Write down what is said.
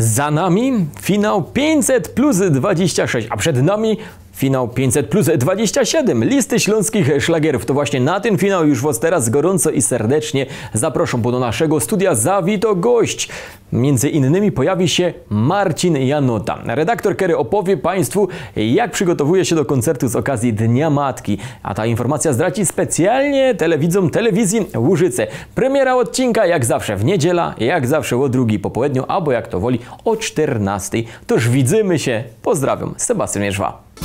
Za nami finał 500 plus 26, a przed nami Finał 500 plus 27. Listy śląskich szlagierów. To właśnie na ten finał już was teraz gorąco i serdecznie zaproszą, bo do naszego studia zawito gość. Między innymi pojawi się Marcin Janota. Redaktor Kery opowie Państwu, jak przygotowuje się do koncertu z okazji Dnia Matki. A ta informacja zdraci specjalnie telewidzom telewizji Łużyce. Premiera odcinka jak zawsze w niedziela, jak zawsze o drugi po południu, albo jak to woli o 14. Toż widzimy się. Pozdrawiam. Sebastian Jerzwa.